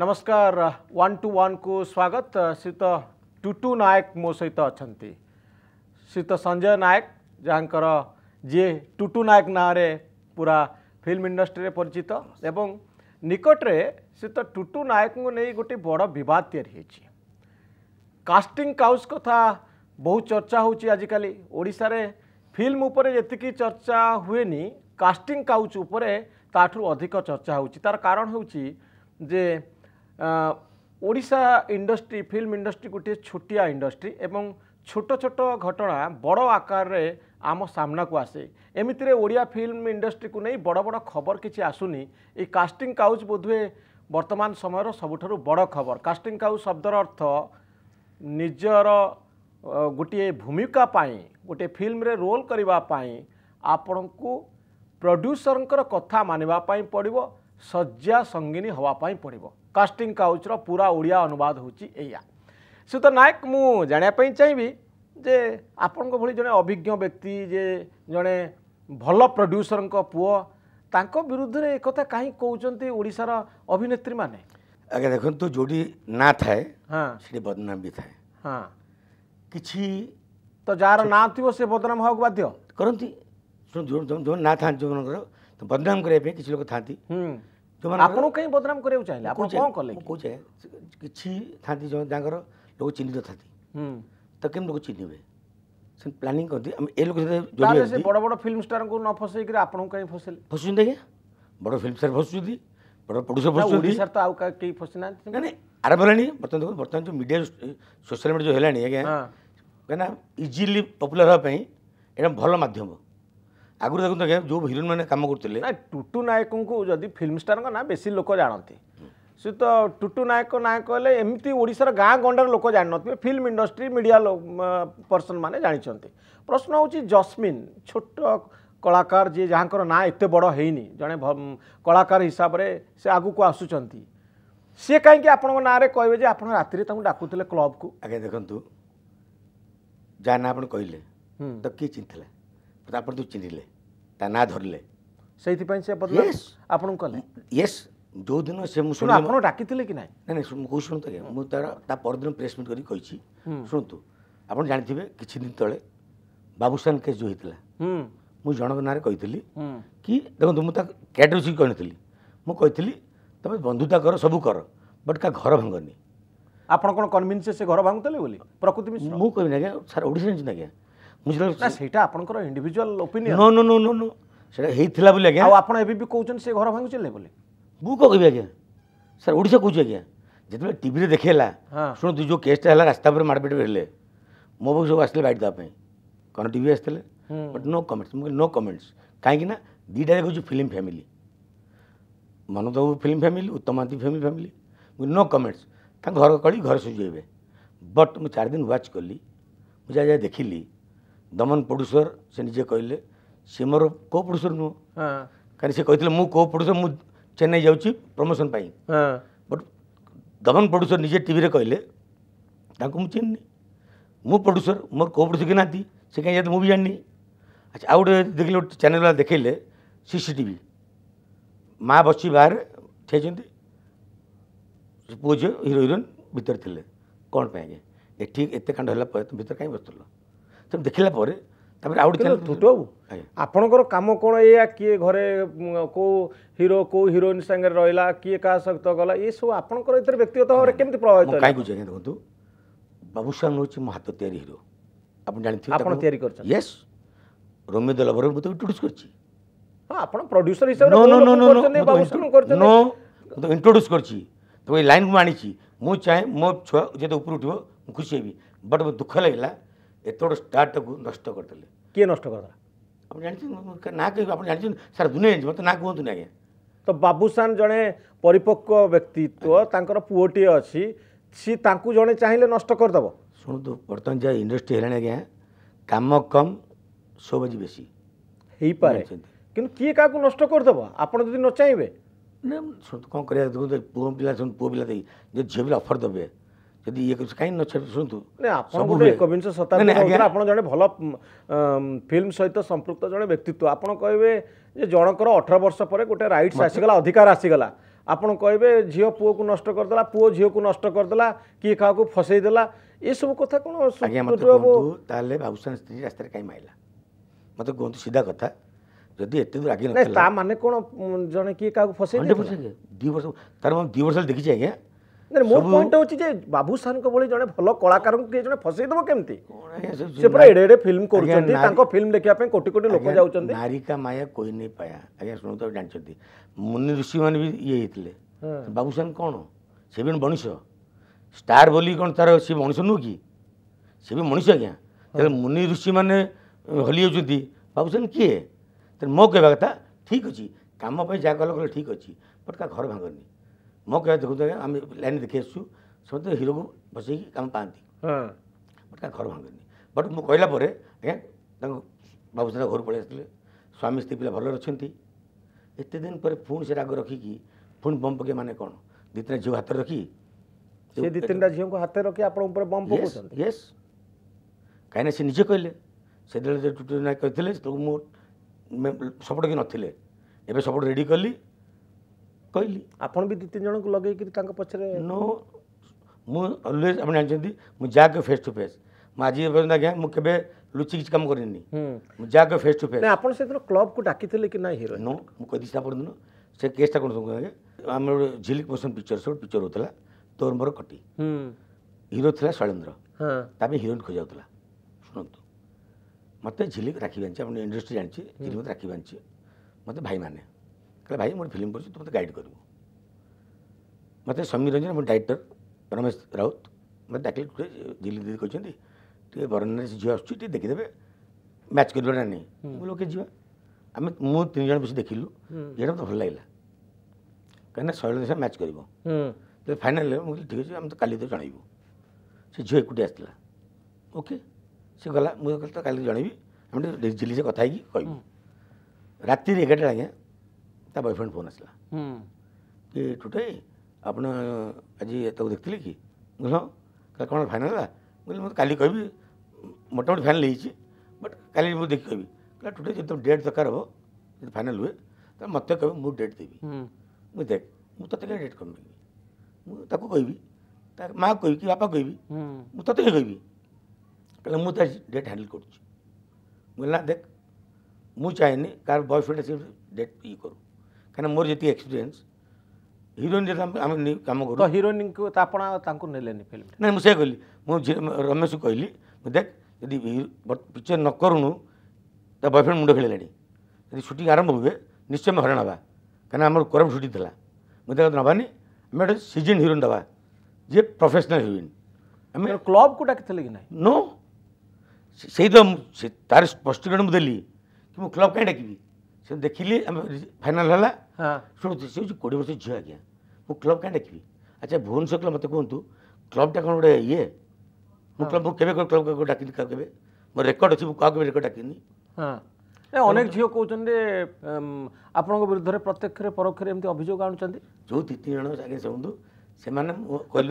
ନମସ୍କାର one two ୱାନ୍କୁ ସ୍ୱାଗତ ଶ୍ରୀତ ଟୁଟୁ ନାୟକ ମୋ ସହିତ ଅଛନ୍ତି ଶ୍ରୀତ ସଞ୍ଜୟ ନାୟକ ଯାହାଙ୍କର ଯିଏ ଟୁଟୁ ନାୟକ ନାଁରେ ପୁରା ଫିଲ୍ମ ଇଣ୍ଡଷ୍ଟ୍ରିରେ ପରିଚିତ ଏବଂ ନିକଟରେ ଶ୍ରୀତ ଟୁଟୁ ନାୟକଙ୍କୁ ନେଇ ଗୋଟିଏ ବଡ଼ ବିବାଦ ତିଆରି ହୋଇଛି କାଷ୍ଟିଂ କାଉସ୍ କଥା ବହୁ ଚର୍ଚ୍ଚା ହେଉଛି ଆଜିକାଲି ଓଡ଼ିଶାରେ ଫିଲ୍ମ ଉପରେ ଯେତିକି ଚର୍ଚ୍ଚା ହୁଏନି କାଷ୍ଟିଂ କାଉଚ୍ ଉପରେ ତା'ଠୁ ଅଧିକ ଚର୍ଚ୍ଚା ହେଉଛି ତା'ର କାରଣ ହେଉଛି ଯେ ଓଡ଼ିଶା ଇଣ୍ଡଷ୍ଟ୍ରି ଫିଲ୍ମ ଇଣ୍ଡଷ୍ଟ୍ରି ଗୋଟିଏ ଛୋଟିଆ ଇଣ୍ଡଷ୍ଟ୍ରି ଏବଂ ଛୋଟ ଛୋଟ ଘଟଣା ବଡ଼ ଆକାରରେ ଆମ ସାମ୍ନାକୁ ଆସେ ଏମିତିରେ ଓଡ଼ିଆ ଫିଲ୍ମ ଇଣ୍ଡଷ୍ଟ୍ରିକୁ ନେଇ ବଡ଼ ବଡ଼ ଖବର କିଛି ଆସୁନି ଏଇ କାଷ୍ଟିଂ କାଉଚ୍ ବୋଧହୁଏ ବର୍ତ୍ତମାନ ସମୟର ସବୁଠାରୁ ବଡ଼ ଖବର କାଷ୍ଟିଂ କାଉଚ୍ ଶବ୍ଦର ଅର୍ଥ ନିଜର ଗୋଟିଏ ଭୂମିକା ପାଇଁ ଗୋଟିଏ ଫିଲ୍ମରେ ରୋଲ୍ କରିବା ପାଇଁ ଆପଣଙ୍କୁ ପ୍ରଡ୍ୟୁସରଙ୍କର କଥା ମାନିବା ପାଇଁ ପଡ଼ିବ ଶଯ୍ୟା ସଙ୍ଗିନୀ ହେବା ପାଇଁ ପଡ଼ିବ कास्टिंग काउचर पूरा ओडिया अनुवाद ହେଉଛି ଏଇଆ ସୁତ ନାୟକ ମୁଁ ଜାଣିବା ପାଇଁ ଚାହିଁବି ଯେ ଆପଣଙ୍କ ଭଳି ଜଣେ ଅଭିଜ୍ଞ ବ୍ୟକ୍ତି ଯେ ଜଣେ ଭଲ ପ୍ରଡ୍ୟୁସରଙ୍କ ପୁଅ ତାଙ୍କ ବିରୁଦ୍ଧରେ ଏକଥା କାହିଁ କହୁଛନ୍ତି ଓଡ଼ିଶାର ଅଭିନେତ୍ରୀମାନେ ଆଜ୍ଞା ଦେଖନ୍ତୁ ଯେଉଁଠି ନା ଥାଏ ହଁ ସେଠି ବଦନାମ ବି ଥାଏ ହଁ କିଛି ତ ଯାହାର ନାଁ ଥିବ ସେ ବଦନାମ ହେବାକୁ ବାଧ୍ୟ କରନ୍ତି ଯେଉଁ ନା ଥାନ୍ତି ଯେଉଁମାନଙ୍କର ବଦନାମ କରିବା ପାଇଁ କିଛି ଲୋକ ଥାନ୍ତି ଆପଣ କାହିଁ ବଦନାମ କରିବାକୁ ଚାହିଁଲେ ଆପଣ କ'ଣ କଲେ କହୁଛେ କିଛି ଥାନ୍ତି ତାଙ୍କର ଲୋକ ଚିହ୍ନି ନଥାନ୍ତି ତ କେମିତି ଲୋକ ଚିହ୍ନିବେ ସେ ପ୍ଲାନିଂ କରନ୍ତି ଆମେ ଏ ଲୋକ ସେ ବଡ଼ ବଡ଼ ଫିଲ୍ମ ଷ୍ଟାରଙ୍କୁ ନ ଫସେଇକିରି ଆପଣଙ୍କୁ କାହିଁ ଫସେଇଲେ ଫସୁଛନ୍ତି ଆଜ୍ଞା ବଡ଼ ଫିଲ୍ମ ଷ୍ଟାର ଫସୁଛନ୍ତି ବଡ଼ ପ୍ରଡ୍ୟୁସର ଫସୁଛନ୍ତି ଓଡ଼ିଶାର ତ ଆଉ କେହି ଫସି ନାହାନ୍ତି ନାଇଁ ଆରମ୍ଭ ହେଲାଣି ବର୍ତ୍ତମାନ ଦେଖନ୍ତୁ ବର୍ତ୍ତମାନ ଯେଉଁ ମିଡ଼ିଆ ସୋସିଆଲ୍ ମିଡ଼ିଆ ଯେଉଁ ହେଲାଣି ଆଜ୍ଞା କାହିଁକିନା ଇଜିଲି ପପୁଲାର ହେବା ପାଇଁ ଏଇଟା ଭଲ ମାଧ୍ୟମ ଆଗରୁ ଦେଖନ୍ତୁ ଆଜ୍ଞା ଯେଉଁ ହିରୋଇନ୍ ମାନେ କାମ କରୁଥିଲେ ନା ଟୁଟୁ ନାୟକଙ୍କୁ ଯଦି ଫିଲ୍ମ ଷ୍ଟାରଙ୍କ ନାଁ ବେଶୀ ଲୋକ ଜାଣନ୍ତି ସେ ତ ଟୁଟୁ ନାୟକ ନାୟକ ହେଲେ ଏମିତି ଓଡ଼ିଶାର ଗାଁ ଗଣ୍ଡାର ଲୋକ ଜାଣିନଥିବେ ଫିଲ୍ମ ଇଣ୍ଡଷ୍ଟ୍ରି ମିଡ଼ିଆ ପର୍ସନ୍ ମାନେ ଜାଣିଛନ୍ତି ପ୍ରଶ୍ନ ହେଉଛି ଜସ୍ମିନ୍ ଛୋଟ କଳାକାର ଯିଏ ଯାହାଙ୍କର ନାଁ ଏତେ ବଡ଼ ହେଇନି ଜଣେ କଳାକାର ହିସାବରେ ସେ ଆଗକୁ ଆସୁଛନ୍ତି ସିଏ କାହିଁକି ଆପଣଙ୍କ ନାଁରେ କହିବେ ଯେ ଆପଣ ରାତିରେ ତାଙ୍କୁ ଡାକୁଥିଲେ କ୍ଲବ୍କୁ ଆଜ୍ଞା ଦେଖନ୍ତୁ ଯାହା ନାଁ ଆପଣ କହିଲେ ତ କିଏ ଚିନ୍ତିଥିଲା ତାପରେ ତୁ ଚିହ୍ନିଲେ ତା ନାଁ ଧରିଲେ ସେଇଥିପାଇଁ ସେ ଆପଣଙ୍କୁ କଲେ ୟେସ୍ ଯେଉଁଦିନ ସେ ମୁଁ ଶୁଣ ଆପଣ ଡାକିଥିଲେ କି ନାହିଁ ନାଇଁ ନାଇଁ କହୁଛି ଶୁଣନ୍ତୁ ଆଜ୍ଞା ମୁଁ ତାର ତା ପରଦିନ ପ୍ରେସ୍ ମିଟ୍ କରିକି କହିଛି ଶୁଣନ୍ତୁ ଆପଣ ଜାଣିଥିବେ କିଛି ଦିନ ତଳେ ବାବୁସାନ କେସ୍ ଯେଉଁ ହେଇଥିଲା ମୁଁ ଜଣଙ୍କ ନାଁରେ କହିଥିଲି କି ଦେଖନ୍ତୁ ମୁଁ ତାକୁ କ୍ୟାଡ଼ରେ ଯିଏ କହିନଥିଲି ମୁଁ କହିଥିଲି ତୁମେ ବନ୍ଧୁତା କର ସବୁ କର ବଟ୍ କା ଘର ଭାଙ୍ଗନି ଆପଣ କ'ଣ କନଭିନ୍ସ ସେ ଘର ଭାଙ୍ଗୁଥିଲେ ବୋଲି ପ୍ରକୃତି ମୁଁ କହିବି ଆଜ୍ଞା ସାର୍ ଓଡ଼ିଶା ଜାଣିଛନ୍ତି ଆଜ୍ଞା ବୁଝିଲେ ନା ସେଇଟା ଆପଣଙ୍କର individual opinion no no no no no ସେଇଟା ହେଇଥିଲା ବୋଲି ଆଜ୍ଞା ଆଉ ଆପଣ ଏବେ ବି କହୁଛନ୍ତି ସେ ଘର ଭାଙ୍ଗୁଥିଲେ ବୋଲି ମୁଁ କ'ଣ କହିବି ଆଜ୍ଞା ସାର୍ ଓଡ଼ିଶା କହୁଛି ଆଜ୍ଞା ଯେତେବେଳେ ଟିଭିରେ ଦେଖେଇଲା ଶୁଣନ୍ତୁ ଯେଉଁ କେସ୍ଟା ହେଲା ରାସ୍ତା ଉପରେ ମାଡ଼ପିଟ ହେଲେ ମୋ ପାଖକୁ ସବୁ ଆସିଥିଲେ ବାଇଟ୍ ଦେବା ପାଇଁ କ'ଣ ଟିଭି ଆସିଥିଲେ ବଟ୍ ନୋ କମେଣ୍ଟସ୍ ମୁଁ କହିଲି ନୋ କମେଣ୍ଟସ୍ କାହିଁକି ନା ଦୁଇଟା ଯାକ ହେଉଛି film family Manoj Babu film family Uttam Mohanty film family ମୁଁ ନୋ କମେଣ୍ଟସ୍ ତାଙ୍କ ଘର କଳି ଘରେ ସୁଝେଇବେ ବଟ୍ ମୁଁ ଚାରି ଦିନ ୱାଚ୍ କଲି ମୁଁ ଯାହା ଯାହା ଦେଖିଲି ଦମନ ପ୍ରଡ୍ୟୁସର ସେ ନିଜେ କହିଲେ ସେ ମୋର କୋ ପ୍ରଡ୍ୟୁସର ନୁହଁ କାରଣ ସେ କହିଥିଲେ ମୁଁ କୋ ପ୍ରଡ୍ୟୁସର ମୁଁ ଚେନ୍ନାଇ ଯାଉଛି ପ୍ରମୋସନ୍ ପାଇଁ ବଟ୍ ଦମନ ପ୍ରଡ୍ୟୁସର ନିଜେ ଟିଭିରେ କହିଲେ ତାଙ୍କୁ ମୁଁ ଚିହ୍ନିନି ମୁଁ ପ୍ରଡ୍ୟୁସର ମୋର କୋ ପ୍ରଡ୍ୟୁସର କି ନାହାନ୍ତି ସେ କାହିଁ ଯାଇଥିଲେ ମୁଁ ବି ଜାଣିନି ଆଚ୍ଛା ଆଉ ଗୋଟେ ଦେଖିଲେ ଗୋଟେ ଚ୍ୟାନେଲ୍ ବାଲା ଦେଖେଇଲେ ସି ସି ଟି ଭି ମା ବସି ବାହାରେ ଠିଆଇଛନ୍ତି ପୁଅ ଝିଅ ହିରୋ ହିରୋଇନ୍ ଭିତରେ ଥିଲେ କ'ଣ ପାଇଁ ଆଜ୍ଞା ଏଠି ଏତେ କାଣ୍ଡ ହେଲା ଭିତରେ କାହିଁ ବସିଥିଲ ତେଣୁ ଦେଖିଲା ପରେ ତାପରେ ଆଉ ଗୋଟେ ଝୁଟୁ ବାବୁ ଆପଣଙ୍କର କାମ କ'ଣ ଏଇଆ କିଏ ଘରେ କେଉଁ ହିରୋ କେଉଁ ହିରୋଇନ୍ ସାଙ୍ଗରେ ରହିଲା କିଏ କାହା ସହିତ ଗଲା ଏସବୁ ଆପଣଙ୍କର ଏଥିରେ ବ୍ୟକ୍ତିଗତ ଭାବରେ କେମିତି ପ୍ରଭାବିତ କାହିଁ କହୁଛି ଆଜ୍ଞା ଦେଖନ୍ତୁ ବାବୁସାନ ହେଉଛି ମୋ ହାତ ତିଆରି ହିରୋ ଆପଣ ଜାଣିଥିବେ ଆପଣ ତିଆରି କରିଛନ୍ତି ୟେସ୍ ରୋମିଓ ଦଲଭର ମୁଁ ତାକୁ ଇଣ୍ଟ୍ରୋଡ୍ୟୁସ୍ କରିଛି ହଁ ଆପଣ ପ୍ରଡ୍ୟୁସର ହିସାବରେ ବାବୁସାନ କରିଛନ୍ତି ମୁଁ ତାକୁ ଇଣ୍ଟ୍ରୋଡ୍ୟୁସ୍ କରିଛି ତାକୁ ଏଇ ଲାଇନ୍କୁ ଆଣିଛି ମୁଁ ଚାହେଁ ମୋ ଛୁଆ ଯେତେ ଉପରୁ ଉଠିବ ମୁଁ ଖୁସି ହେବି ବଟ୍ ଦୁଃଖ ଲାଗିଲା ଏତେ ଗୋଟେ ଷ୍ଟାର୍ଟକୁ ନଷ୍ଟ କରିଦେଲେ କିଏ ନଷ୍ଟ କରିଦେଲା ଆପଣ ଜାଣିଛନ୍ତି ନା କହିବେ ଆପଣ ଜାଣିଛନ୍ତି ସାର୍ ଦୁନିଆ ଜାଣିଛି ମୋତେ ନା କୁହନ୍ତୁନି ଆଜ୍ଞା ତ ବାବୁସାନ ଜଣେ ପରିପକ୍ୱ ବ୍ୟକ୍ତିତ୍ୱ ତାଙ୍କର ପୁଅଟିଏ ଅଛି ସିଏ ତାଙ୍କୁ ଜଣେ ଚାହିଁଲେ ନଷ୍ଟ କରିଦେବ ଶୁଣନ୍ତୁ ବର୍ତ୍ତମାନ ଯାହା ଇଣ୍ଡଷ୍ଟ୍ରି ହେଲାଣି ଆଜ୍ଞା କାମ କମ୍ ସୋବାଜି ବେଶୀ ହେଇପାରେ କିନ୍ତୁ କିଏ କାହାକୁ ନଷ୍ଟ କରିଦେବ ଆପଣ ଯଦି ନ ଚାହିଁବେ ନା ଶୁଣନ୍ତୁ କ'ଣ କରିବା ଦେଖନ୍ତୁ ପୁଅ ପିଲା ଶୁଣନ୍ତୁ ପୁଅ ପିଲା ଦେଇ ଯଦି ଝିଅ ପିଲା ଅଫର୍ ଦେବେ ଯଦି ଇଏ କରୁଛି କାହିଁକି ନ ଛାଡ଼ ଶୁଣନ୍ତୁ ଆପଣ ଏକବିଂଶ ଶତାବ୍ଦୀ ଆପଣ ଜଣେ ଭଲ ଫିଲ୍ମ ସହିତ ସମ୍ପୃକ୍ତ ଜଣେ ବ୍ୟକ୍ତିତ୍ୱ ଆପଣ କହିବେ ଯେ ଜଣଙ୍କର ଅଠର ବର୍ଷ ପରେ ଗୋଟେ ରାଇଟ୍ସ ଆସିଗଲା ଅଧିକାର ଆସିଗଲା ଆପଣ କହିବେ ଝିଅ ପୁଅକୁ ନଷ୍ଟ କରିଦେଲା ପୁଅ ଝିଅକୁ ନଷ୍ଟ କରିଦେଲା କିଏ କାହାକୁ ଫସେଇ ଦେଲା ଏସବୁ କଥା କ'ଣ ତାହେଲେ ବାବୁସାନ ସ୍ତ୍ରୀ ରାସ୍ତାରେ କାହିଁ ମାଇଲା ମୋତେ କୁହନ୍ତୁ ସିଧା କଥା ଯଦି ଏତେ ଦୂର ଆଗେ ତା ମାନେ କ'ଣ ଜଣେ କିଏ କାହାକୁ ଫସେଇ ଦୁଇ ବର୍ଷ ତାର ମୁଁ ଦୁଇ ବର୍ଷ ଦେଖିଛି ଆଜ୍ଞା ମୋ ପଏଣ୍ଟ ହେଉଛି ଯେ ବାବୁ ସାର୍ଙ୍କ ଭଳି ଜଣେ ଭଲ କଳାକାରଙ୍କୁ କିଏ ଜଣେ ଫସେଇ ଦେବ କେମିତି ସେ ପୁରା ଏଡ଼େ ଏଡ଼େ ଫିଲ୍ମ କରୁଛନ୍ତି ତାଙ୍କ ଫିଲ୍ମ ଦେଖିବା ପାଇଁ କୋଟି କୋଟି ଲୋକ ଯାଉଛନ୍ତି ନାରିକା ମାୟା କହିନି ପାୟା ଆଜ୍ଞା ଶୁଣନ୍ତୁ ଜାଣିଛନ୍ତି ମୁନି ଋଷିମାନେ ବି ଇଏ ହେଇଥିଲେ ବାବୁ ସାର୍ କ'ଣ ସେ ବି ମଣିଷ ଷ୍ଟାର ବୋଲି କ'ଣ ତାର ସେ ମଣିଷ ନୁହଁ କି ସେ ବି ମଣିଷ ଆଜ୍ଞା ତେଣୁ ମୁନି ଋଷିମାନେ ହଲି ଯାଉଛନ୍ତି ବାବୁ ସାର୍ କିଏ ତେଣୁ ମୋ କହିବା କଥା ଠିକ୍ ଅଛି କାମ ପାଇଁ ଯାହା କଲେ କଲେ ଠିକ୍ ଅଛି ବଟ୍ କା ଘର ଭାଙ୍ଗନି ମୋ କହିବା ଦେଖନ୍ତୁ ଆଜ୍ଞା ଆମେ ଲାଇନ୍ ଦେଖି ଆସୁଛୁ ସମସ୍ତେ ହିରୋକୁ ବସେଇକି କାମ ପାଆନ୍ତି ବଟ୍ ତାଙ୍କ ଘର ଭାଙ୍ଗନ୍ତି ବଟ୍ ମୁଁ କହିଲା ପରେ ଆଜ୍ଞା ତାଙ୍କ ବାବୁସାନ ଘରୁ ପଳେଇ ଆସିଥିଲେ ସ୍ୱାମୀ ସ୍ତ୍ରୀ ପିଲା ଭଲରେ ଅଛନ୍ତି ଏତେ ଦିନ ପରେ ପୁଣି ସେ ରାଗ ରଖିକି ପୁଣି ବମ୍ ପକେଇ ମାନେ କ'ଣ ଦୁଇ ତିନିଟା ଝିଅ ହାତରେ ରଖି ସେ ଦୁଇ ତିନିଟା ଝିଅଙ୍କୁ ହାତରେ ରଖି ଆପଣଙ୍କ ଉପରେ ବମ୍ ପକାଉଛନ୍ତି ୟେସ୍ କାହିଁକିନା ସେ ନିଜେ କହିଲେ ସେତେବେଳେ ଟୁଟୁ ନାୟକ କହିଥିଲେ ସେତେବେଳେ ମୁଁ ସପୋର୍ଟ କି ନଥିଲେ ଏବେ ସପୋର୍ଟ ରେଡ଼ି କଲି କହିଲି ଆପଣ ବି ଦୁଇ ତିନି ଜଣଙ୍କୁ ଲଗେଇକିରି ତାଙ୍କ ପଛରେ ନୋ ମୁଁ ଅଲୱେଜ୍ ଆପଣ ଜାଣିଛନ୍ତି ମୁଁ ଯାହାକୁ ଫେସ୍ ଟୁ ଫେସ୍ ମୁଁ ଆଜି ପର୍ଯ୍ୟନ୍ତ ଆଜ୍ଞା ମୁଁ କେବେ ଲୁଚି କିଛି କାମ କରିନି ମୁଁ ଯାହାକୁ ଫେସ୍ ଟୁ ଫେସ୍ ଆପଣ ସେଦିନ କ୍ଲବ୍କୁ ଡାକିଥିଲେ କି ନାହିଁ ହିରୋ ନୋ ମୁଁ କହିଦେଇଛି ଆପଣ ଦିନ ସେ କେସ୍ଟା କ'ଣ ସବୁ ଆଜ୍ଞା ଆମର ଗୋଟେ ଝିଲିକ୍ ମୋସନ୍ ପିକ୍ଚର୍ ସବୁ ପିକ୍ଚର୍ ହେଉଥିଲା ତୋର ମୋର କଟି ହିରୋ ଥିଲା ଶୈଳେନ୍ଦ୍ର ତା ପାଇଁ ହିରୋଇନ୍ ଖୋଜାଉଥିଲା ଶୁଣନ୍ତୁ ମୋତେ ଝିଲିକ୍ ରାକ୍ଷୀ ବାନ୍ଧିଛି ଆପଣ ଇଣ୍ଡଷ୍ଟ୍ରି ଜାଣିଛି ଝିଲିକ୍ ମୋତେ ରାକ୍ଷୀ ବାନ୍ଧିଛି ମୋତେ ଭାଇମାନେ କହିଲେ ଭାଇ ମୁଁ ଗୋଟେ ଫିଲ୍ମ କରୁଛି ତୁ ମୋତେ ଗାଇଡ଼ କରିବୁ ମୋତେ ସମୀର ରଞ୍ଜନ ମୋ ଡାଇରେକ୍ଟର ରମେଶ ରାଉତ ମୋତେ ଡାକିଲେ ଦିଲ୍ଲୀ ଦିଦି କହିଛନ୍ତି ଟିକେ ବରଣ୍ଡାରେ ଝିଅ ଆସୁଛି ଟିକେ ଦେଖିଦେବେ ମ୍ୟାଚ୍ କରିବ ନା ନାହିଁ ମୁଁ ଲୋକେ ଯିବା ଆମେ ମୁଁ ତିନି ଜଣ ବେଶୀ ଦେଖିଲୁ ଯେଉଁଟା ମୋତେ ଭଲ ଲାଗିଲା କାହିଁକିନା ଶୈଳ ଦେଶ ମ୍ୟାଚ୍ କରିବ ତେବେ ଫାଇନାଲ୍ ମୁଁ କହିଲି ଠିକ୍ ଅଛି ଆମେ ତ କାଲି ତ ଜଣାଇବୁ ସେ ଝିଅ ଏକୁଟିଆ ଆସିଥିଲା ଓକେ ସେ ଗଲା ମୁଁ କହିଲି ତ କାଲି ଜଣାଇବି ଆମେ ଟିକେ ଝିଲି ସେ କଥା ହେଇକି କହିବୁ ରାତିରେ ଏଗାରଟା ଆଜ୍ଞା ତା ବୟଫ୍ରେଣ୍ଡ ଫୋନ୍ ଆସିଲା କି ଟୁଟାଇ ଆପଣ ଆଜି ତାକୁ ଦେଖିଥିଲେ କି ମୁଁ ହଁ କ'ଣ ଫାଇନାଲ୍ ହେଲା ମୁଁ କହିଲି ମୁଁ କାଲି କହିବି ମୋଟାମୋଟି ଫାଇନାଲ୍ ହେଇଛି ବଟ୍ କାଲି ମୁଁ ଦେଖି କହିବି କହିଲା ଟୁଟାଇ ଯଦି ତୁମ ଡେଟ୍ ଦରକାର ହେବ ଯଦି ଫାଇନାଲ୍ ହୁଏ ତାହେଲେ ମୋତେ କହିବି ମୁଁ ଡେଟ୍ ଦେବି ମୁଁ ଦେଖ ମୁଁ ତୋତେ କାହିଁ ଡେଟ୍ କରିବି ମୁଁ ତାକୁ କହିବି ତା ମାଆ କହିବି କି ବାପା କହିବି ମୁଁ ତୋତେ କାହିଁ କହିବି କହିଲେ ମୁଁ ତା ଡେଟ୍ ହ୍ୟାଣ୍ଡେଲ୍ କରୁଛି ମୁଁ କହିଲି ନା ଦେଖ ମୁଁ ଚାହେଁନି କାହାର ବୟଫ୍ରେଣ୍ଡ ସେ ଡେଟ୍ ଇଏ କରୁ କାହିଁକିନା ମୋର ଯେତିକି ଏକ୍ସପିରିଏନ୍ସ ହିରୋଇନ୍ ଯେତେବେଳେ ଆମେ କାମ କରୁ ତ ହିରୋଇନ୍ଙ୍କୁ ଆପଣ ତାଙ୍କୁ ନେଲେନି ଫିଲ୍ମ ନାଇଁ ମୁଁ ସେଇଆ କହିଲି ମୁଁ ରମେଶକୁ କହିଲି ମୁଁ ଦେଖ ଯଦି ପିକ୍ଚର ନ କରୁନୁ ତା ବୟଫ୍ରେଣ୍ଡ ମୁଣ୍ଡ ଖେଳିଲାଣି ଯଦି ସୁଟିଂ ଆରମ୍ଭ ହୁଏ ନିଶ୍ଚୟ ଆମେ ହଇରାଣ ହେବା କାହିଁକିନା ଆମର କରପ୍ଟ ସୁଟିଂ ଥିଲା ମୁଁ ତାକୁ ନେବାନି ଆମେ ଗୋଟେ ସିଜନ୍ ହିରୋଇନ୍ ଦେବା ଯିଏ ପ୍ରଫେସନାଲ୍ ହିରୋଇନ୍ ଆମେ କ୍ଲବ୍କୁ ଡାକିଥିଲେ କି ନାହିଁ ନୋ ସେଇ ତ ତାର ସ୍ପଷ୍ଟୀକରଣ ମୁଁ ଦେଲି କି ମୁଁ କ୍ଲବ୍ କାହିଁ ଡାକିବି ସେ ଦେଖିଲି ଆମେ ଫାଇନାଲ୍ ହେଲା ଶୁଣନ୍ତୁ ସେ ହେଉଛି କୋଡ଼ିଏ ବର୍ଷ ଝିଅ ଆଜ୍ଞା ମୁଁ କ୍ଲବ୍ କାହିଁ ଡାକିବି ଆଚ୍ଛା ଭୁବନେଶ୍ୱର କ୍ଲବ୍ ମୋତେ କୁହନ୍ତୁ କ୍ଲବ୍ଟା କ'ଣ ଗୋଟେ ଇଏ ମୁଁ କ୍ଲବ୍ ମୁଁ କେବେ କ୍ଲବ୍ କାହାକୁ ଡାକିନି କାହାକୁ କେବେ ମୋ ରେକର୍ଡ଼ ଅଛି ମୁଁ କାହାକୁ କେବେ ରେକର୍ଡ଼ ଡାକିନି ଅନେକ ଝିଅ କହୁଛନ୍ତି ଆପଣଙ୍କ ବିରୁଦ୍ଧରେ ପ୍ରତ୍ୟକ୍ଷରେ ପରୋକ୍ଷରେ ଏମିତି ଅଭିଯୋଗ ଆଣୁଛନ୍ତି ଯେଉଁ ଦୁଇ ତିନି ଜଣ ଆଜ୍ଞା ଶୁଣନ୍ତୁ ସେମାନେ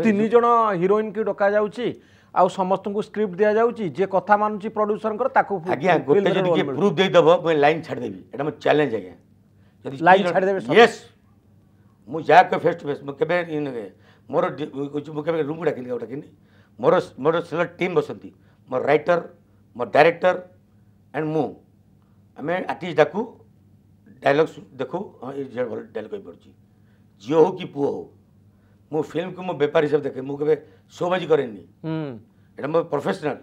ତିନି ଜଣ ହିରୋଇନ୍ କି ଡକାଯାଉଛି आ समस्त को स्क्रिप्ट दि जाउ जे कथा मानु प्रड्यूसर प्रोड्यूसर कर गोटे प्रूफ दे लाइन छाड़ देबी एटा चैलेंज आज जदि लाइन छाड़ देबे यस मु जा के फेस टू फेस मु मोर मु रूम डाकिन गे उठा किनी मोर मोर सिलेक्ट टीम बस मोर राइटर मोर डायरेक्टर एंड मुझे आर्टिस्ट डाकु डायलग देखो ये जे डायलॉग होई पड़छी जियो हो कि पुओ हो मु फिल्म को मो व्यापार हिसाब देखे मुझे ସୋବାଜି କରେନି ଏଇଟା ମୋ ପ୍ରଫେସନାଲ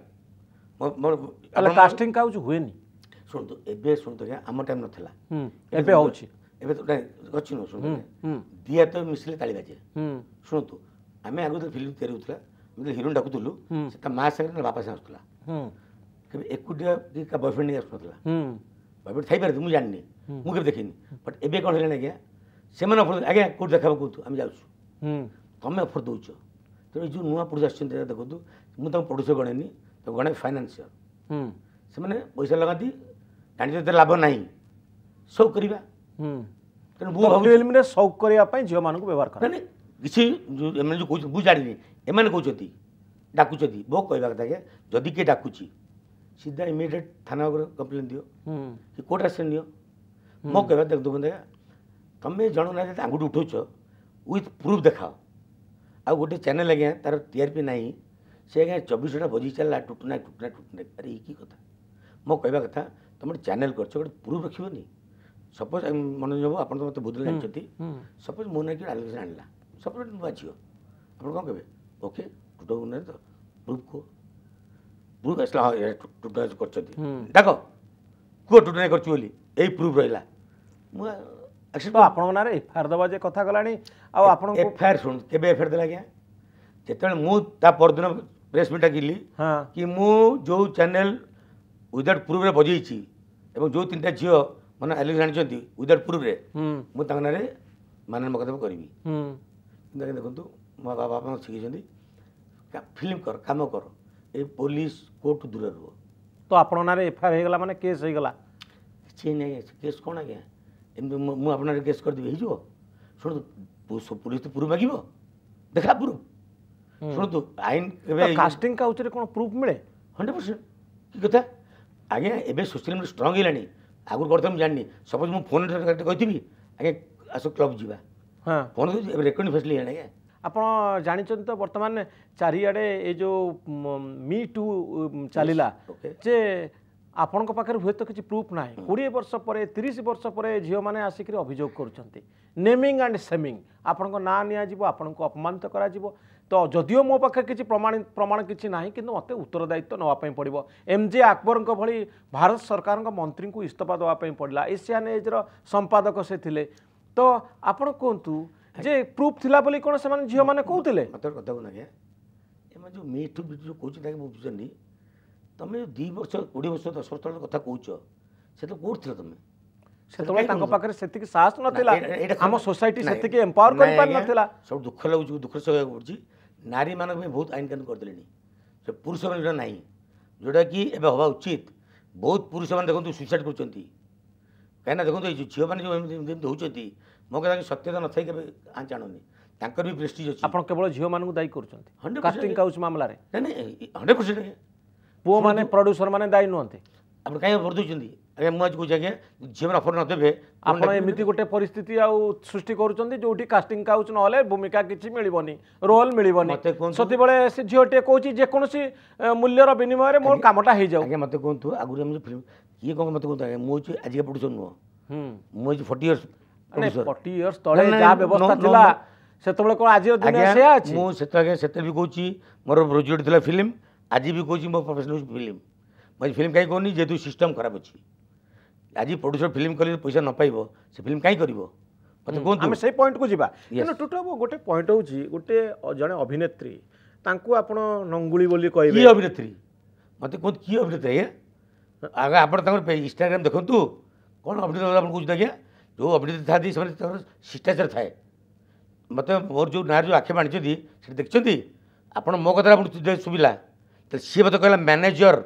କାଷ୍ଟିଂ କାହାକୁ ହୁଏନି ଶୁଣନ୍ତୁ ଏବେ ଶୁଣନ୍ତୁ ଆଜ୍ଞା ଆମ ଟାଇମ୍ ନଥିଲା ଏବେ ହେଉଛି ଏବେ ତ ନାଇଁ ଅଛି ନୁହଁ ଶୁଣନ୍ତୁ ଦିଆ ତ ମିଶିଲେ ତାଳି ବାଜେ ଶୁଣନ୍ତୁ ଆମେ ଆଗରୁ ଯେତେବେଳେ ଫିଲ୍ମ ତିଆରି ହେଉଥିଲା ଯେତେବେଳେ ହିରୋଇନ୍ ଡାକୁଥିଲୁ ସେ ତା ମା ସାଙ୍ଗରେ ବାପା ସାଙ୍ଗେ ଆସୁଥିଲା କେବେ ଏକୁଟିଆ କି ତା ବୟଫ୍ରେଣ୍ଡ ନେଇ ଆସୁନଥିଲା ବୟଫ୍ରେଣ୍ଡ ଥାଇପାରେ ମୁଁ ଜାଣିନି ମୁଁ କେବେ ଦେଖିନି ବଟ୍ ଏବେ କ'ଣ ହେଲାଣି ଆଜ୍ଞା ସେମାନେ ଅଫର୍ ଆଜ୍ଞା କେଉଁଠି ଦେଖାବ କୁହନ୍ତୁ ଆମେ ଯାଉଛୁ ତମେ ଅଫର୍ ଦେଉଛ ତେଣୁ ଯେଉଁ ନୂଆ ପ୍ରଡ୍ୟୁସର ଆସିଛନ୍ତି ଦେଖନ୍ତୁ ମୁଁ ତାଙ୍କୁ ପ୍ରଡ୍ୟୁସର ଗଣେନି ତାକୁ ଗଣେ ଫାଇନାନ୍ସିୟର ସେମାନେ ପଇସା ଲଗାନ୍ତି ଜାଣିଛନ୍ତି ଏତେ ଲାଭ ନାହିଁ ସଉକ କରିବା ତେଣୁ ମୁଁ ଭାବୁଛି ଫିଲ୍ମରେ ସଉକ କରିବା ପାଇଁ ଝିଅମାନଙ୍କୁ ବ୍ୟବହାର କର ନାଇଁ କିଛି ଏମାନେ ଯେଉଁ କହୁଛନ୍ତି ମୁଁ ଜାଣିନି ଏମାନେ କହୁଛନ୍ତି ଡାକୁଛନ୍ତି ମୋ କହିବା କଥା ଆଜ୍ଞା ଯଦି କିଏ ଡାକୁଛି ସିଧା ଇମିଡ଼ିଏଟ୍ ଥାନା ଉପରେ କମ୍ପ୍ଲେନ୍ ଦିଅ କି କୋର୍ଟ ଆକ୍ସନ୍ ନିଅ ମୋ କହିବା ଦେଖନ୍ତୁ ଆଜ୍ଞା ତୁମେ ଜଣକୁ ନା ଯଦି ଆଙ୍ଗୁଠି ଉଠଉଛ ୱିଥ୍ ପ୍ରୁଫ୍ ଦେଖାଅ आ गोटे चेल आज्ञा तार टीआरपी ना से आज चबीस घंटा बजी चलना टुटुना टुटुना टुटुना अरे ये कथ मो कह कथा तुम गोटे चेल कर प्रूफ रखे सपोज मन जब आप मतलब बुद्ध जानते सपोज मो ना कि आलोचना आनला सपोज नुआ झी आप कौन कहे ओके तो प्रूफ कह प्रूफ आसला हाँ टुटना तो कर डाक कह टुटना कर प्रूफ रहा ଆକ୍ଚୁଆଲି ଆପଣଙ୍କ ନାଁରେ ଏଫଆଇଆର୍ ଦେବା ଯେ କଥା ଗଲାଣି ଆଉ ଆପଣ ଏଫଆଇଆର୍ ଶୁଣନ୍ତୁ କେବେ ଏଫଆଇଆର୍ ଦେଲା ଆଜ୍ଞା ଯେତେବେଳେ ମୁଁ ତା ପରଦିନ ପ୍ରେସ୍ ମିଟ୍ ଡାକିଲି କି ମୁଁ ଯେଉଁ ଚ୍ୟାନେଲ୍ ୱିଦାଉଟ୍ ପ୍ରୁଫ୍ରେ ବଜେଇଛି ଏବଂ ଯେଉଁ ତିନିଟା ଝିଅ ମାନେ ଆଲିଗେସନ୍ ଆଣିଛନ୍ତି ୱିଦାଉଟ୍ ପ୍ରୁଫ୍ରେ ମୁଁ ତାଙ୍କ ନାଁରେ ମାନନ ମକଦମ କରିବି ଦେଖନ୍ତୁ ମୋ ବାପା ବାପା ଶିଖିଛନ୍ତି ଫିଲ୍ମ କର କାମ କର ଏ ପୋଲିସ କୋର୍ଟ ଦୂରରେ ରୁହ ତ ଆପଣଙ୍କ ନାଁରେ ଏଫଆଇଆର୍ ହେଇଗଲା ମାନେ କେସ୍ ହେଇଗଲା କିଛି ନାହିଁ କେସ୍ କ'ଣ ଆଜ୍ଞା ଏମିତି ମୁଁ ଆପଣଙ୍କ କେସ୍ କରିଦେବି ହେଇଯିବ ଶୁଣନ୍ତୁ ପୋଲିସ ତ ପ୍ରୁଫ୍ ମାଗିବ ଦେଖା ପ୍ରୁଫ୍ ଶୁଣନ୍ତୁ ଆଇନ ଏବେ କାଷ୍ଟିଂ କାଉଚରେ କ'ଣ ପ୍ରୁଫ୍ ମିଳେ ହଣ୍ଡ୍ରେଡ଼ ପରସେଣ୍ଟ କି କଥା ଆଜ୍ଞା ଏବେ ସୋସିଆଲ ମିଡ଼ିଆ ଷ୍ଟ୍ରଙ୍ଗ ହେଇଲାଣି ଆଗରୁ କରିଥିଲେ ମୁଁ ଜାଣିନି ସପୋଜ୍ ମୁଁ ଫୋନ୍ରେ କହିଥିବି ଆଜ୍ଞା ଆସ କ୍ଲବ୍ ଯିବା ହଁ ଫୋନ୍ ଏବେ ରେକର୍ଡିଂ ଫ୍ୟାସିଲିଟି ହେଲାଣି ଆଜ୍ଞା ଆପଣ ଜାଣିଛନ୍ତି ତ ବର୍ତ୍ତମାନ ଚାରିଆଡ଼େ ଏ ଯେଉଁ ମି ଟୁ ଚାଲିଲା ଯେ ଆପଣଙ୍କ ପାଖରେ ହୁଏତ କିଛି ପ୍ରୁଫ୍ ନାହିଁ କୋଡ଼ିଏ ବର୍ଷ ପରେ ତିରିଶ ବର୍ଷ ପରେ ଝିଅମାନେ ଆସିକରି ଅଭିଯୋଗ କରୁଛନ୍ତି ନେମିଂ ଆଣ୍ଡ ସେମିଂ ଆପଣଙ୍କ ନାଁ ନିଆଯିବ ଆପଣଙ୍କୁ ଅପମାନିତ କରାଯିବ ତ ଯଦିଓ ମୋ ପାଖରେ କିଛି ପ୍ରମାଣ ପ୍ରମାଣ କିଛି ନାହିଁ କିନ୍ତୁ ମୋତେ ଉତ୍ତରଦାୟିତ୍ୱ ନେବା ପାଇଁ ପଡ଼ିବ ଏମ୍ ଜେ ଆକବରଙ୍କ ଭଳି ଭାରତ ସରକାରଙ୍କ ମନ୍ତ୍ରୀଙ୍କୁ ଇସ୍ତଫା ଦେବା ପାଇଁ ପଡ଼ିଲା ଏସିଆନ୍ ଏଜ୍ର ସମ୍ପାଦକ ସେ ଥିଲେ ତ ଆପଣ କୁହନ୍ତୁ ଯେ ପ୍ରୁଫ୍ ଥିଲା ବୋଲି କ'ଣ ସେମାନେ ଝିଅମାନେ କହୁଥିଲେ ମୋତେ କଥା କହୁନ ଆଜ୍ଞା ଏମାନେ ଯେଉଁ ମିଠୁ ବିଜୁ ଯେଉଁ କହୁଛନ୍ତି ତାକୁ ମୁଁ ବୁଝୁନି ତମେ ଦୁଇ ବର୍ଷ କୋଡ଼ିଏ ବର୍ଷ ଦଶ ବର୍ଷ ତଳେ କଥା କହୁଛ ସେତେବେଳେ କୋଉଠି ଥିଲ ତମେ ସେତେବେଳେ ତାଙ୍କ ପାଖରେ ସେତିକି ସାହସ ନଥିଲା ଆମ ସୋସାଇଟି ସେତିକି ଏମ୍ପାୱାର କରିପାରିନଥିଲା ସବୁ ଦୁଃଖ ଲାଗୁଛି ଦୁଃଖ ସହିବାକୁ ପଡ଼ୁଛି ନାରୀମାନଙ୍କ ପାଇଁ ବହୁତ ଆଇନ କାନୁନ କରିଦେଲେଣି ସେ ପୁରୁଷମାନେ ଯେଉଁଟା ନାହିଁ ଯେଉଁଟାକି ଏବେ ହେବା ଉଚିତ ବହୁତ ପୁରୁଷମାନେ ଦେଖନ୍ତୁ ସୁଇସାଇଡ଼ କରୁଛନ୍ତି କାହିଁକିନା ଦେଖନ୍ତୁ ଏଇ ଝିଅମାନେ ଯେଉଁ ଯେମିତି ହେଉଛନ୍ତି ମୋ କଥା ସତ୍ୟତା ନଥାଇ କେବେ ଆଞ୍ଚ ଆଣୁନି ତାଙ୍କର ବି ପ୍ରେଷ୍ଟିଜ୍ ଅଛି ଆପଣ କେବଳ ଝିଅମାନଙ୍କୁ ଦାୟୀ କରୁଛନ୍ତି ହଣ୍ଡ୍ରେଡ଼ ପରସେଣ୍ଟ ମାମଲାରେ ନାଇଁ ନାଇଁ ହଣ୍ଡ୍ରେଡ଼ ପରସେଣ୍ଟ ପୁଅମାନେ ପ୍ରଡ୍ୟୁସର ମାନେ ଦାୟୀ ନୁହନ୍ତି ଆପଣ କାହିଁକି ବର୍ଦ୍ଧୁଛନ୍ତି ଆଜ୍ଞା ମୁଁ ଆଜି କହୁଛି ଆଜ୍ଞା ଝିଅମାନେ ଅଫର ନଦେବେ ଆପଣ ଏମିତି ଗୋଟେ ପରିସ୍ଥିତି ଆଉ ସୃଷ୍ଟି କରୁଛନ୍ତି ଯୋଉଠି କାଷ୍ଟିଂ କାଉଚ୍ ନହେଲେ ଭୂମିକା କିଛି ମିଳିବନି ରୋଲ୍ ମିଳିବନି ସେତେବେଳେ ସେ ଝିଅଟିଏ କହୁଛି ଯେକୌଣସି ମୂଲ୍ୟର ବିନିମୟରେ ମୋର କାମଟା ହେଇଯାଉ ଆଜ୍ଞା ମୋତେ କୁହନ୍ତୁ ଆଗରୁ ଆମେ ଫିଲ୍ମ କିଏ କ'ଣ ମୋତେ କୁହନ୍ତୁ ଆଜ୍ଞା ମୁଁ ହେଉଛି ଆଜିକା ପ୍ରଡ୍ୟୁସର ନୁହଁ ମୁଁ ହେଉଛି ଫର୍ଟି ଇୟର୍ସ ଫର୍ଟି ଇୟର୍ସ ତଳେ ଯାହା ବ୍ୟବସ୍ଥା ଥିଲା ସେତେବେଳେ କ'ଣ ଆଜିର ଦିନ ସେୟା ଅଛି ମୁଁ ସେତେବେଳେ ସେତେବେଳେ ବି କହୁଛି ମୋର ପ୍ରୋଜେକ୍ଟ ଥିଲା ଫିଲ୍ମ ଆଜି ବି କହୁଛି ମୋ ପ୍ରଫେସନାଲ୍ ଫିଲ୍ମ ମୋ ଫିଲ୍ମ କାହିଁ କରୁନି ଯେହେତୁ ସିଷ୍ଟମ୍ ଖରାପ ଅଛି ଆଜି ପ୍ରଡ୍ୟୁସର ଫିଲ୍ମ କଲେ ପଇସା ନ ପାଇବ ସେ ଫିଲ୍ମ କାହିଁ କରିବ ମୋତେ କୁହନ୍ତୁ ଆମେ ସେଇ ପଏଣ୍ଟକୁ ଯିବା କିନ୍ତୁ ଟୁଟୁ ବାବୁ ଗୋଟେ ପଏଣ୍ଟ ହେଉଛି ଗୋଟେ ଜଣେ ଅଭିନେତ୍ରୀ ତାଙ୍କୁ ଆପଣ ନଙ୍ଗୁଳି ବୋଲି କହିବେ କିଏ ଅଭିନେତ୍ରୀ ମୋତେ କୁହନ୍ତୁ କିଏ ଅଭିନେତ୍ରୀ ଆଜ୍ଞା ଆଗ ଆପଣ ତାଙ୍କର ଇନ୍ଷ୍ଟାଗ୍ରାମ୍ ଦେଖନ୍ତୁ କ'ଣ ଅଭିନେତା ଆପଣ କହୁଛନ୍ତି ଆଜ୍ଞା ଯେଉଁ ଅଭିନେତ୍ରୀ ଥାନ୍ତି ସେମାନେ ତାଙ୍କର ଶିଷ୍ଟାଚାର ଥାଏ ମୋତେ ମୋର ଯେଉଁ ନାଁ ଯେଉଁ ଆକ୍ଷେପ ଆଣିଛନ୍ତି ସେଠି ଦେଖିଛନ୍ତି ଆପଣ ମୋ କଥାରେ ଆପଣଙ୍କୁ ଶୁଭିଲା ᱥᱤᱵᱚᱛᱚ কৈᱞᱟ ᱢᱮᱱᱮᱡᱟᱨ